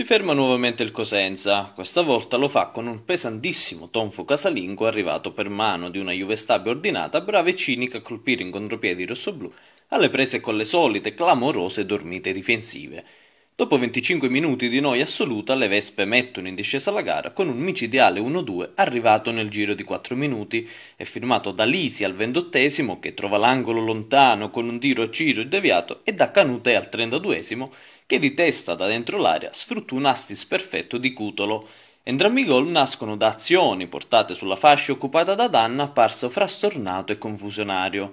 Si ferma nuovamente il Cosenza, questa volta lo fa con un pesantissimo tonfo casalingo arrivato per mano di una Juve Stabia ordinata, brava e cinica a colpire in contropiedi rossoblù alle prese con le solite clamorose dormite difensive. Dopo 25 minuti di noia assoluta, le Vespe mettono in discesa la gara con un micidiale 1-2 arrivato nel giro di 4 minuti e firmato da Lisi al ventottesimo che trova l'angolo lontano con un tiro a Ciro deviato e da Canute al 32esimo che di testa da dentro l'area sfrutta un assist perfetto di Cutolo. Entrambi i gol nascono da azioni portate sulla fascia occupata da Danna apparso frastornato e confusionario.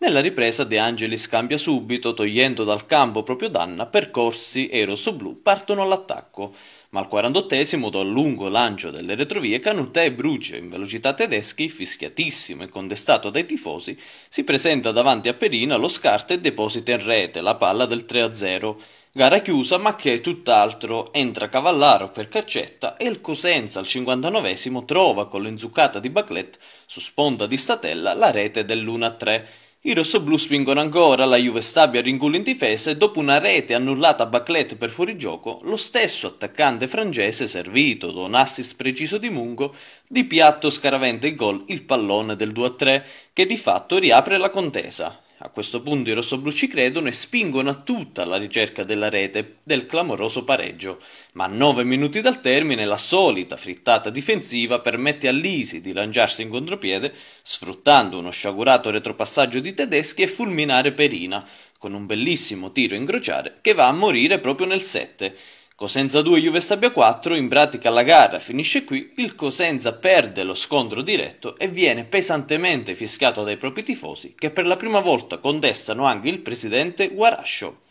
Nella ripresa De Angelis cambia subito, togliendo dal campo proprio Danna percorsi Corsi e Rossoblu partono all'attacco, ma al 48 esimo dal lungo lancio delle retrovie Canutè e Brugia in velocità tedeschi, fischiatissimo e contestato dai tifosi, si presenta davanti a Perino lo scarta e deposita in rete la palla del 3-0. Gara chiusa ma che è tutt'altro, entra Cavallaro per Caccetta e il Cosenza al 59 esimo trova con l'inzuccata di Baclet su sponda di Statella la rete dell'1-3. I rossoblù spingono ancora la Juve Stabia ringullo in difesa e dopo una rete annullata a Baclet per fuorigioco, lo stesso attaccante francese servito da un assist preciso di Mungo, di piatto scaraventa il gol il pallone del 2-3 che di fatto riapre la contesa. A questo punto i rossoblù ci credono e spingono a tutta la ricerca della rete del clamoroso pareggio, ma a 9 minuti dal termine la solita frittata difensiva permette all'Isi di lanciarsi in contropiede, sfruttando uno sciagurato retropassaggio di tedeschi e fulminare Perina, con un bellissimo tiro incrociare che va a morire proprio nel 7. Cosenza 2 Juve Stabia 4, in pratica la gara finisce qui, il Cosenza perde lo scontro diretto e viene pesantemente fiscato dai propri tifosi che per la prima volta contestano anche il presidente Guarascio.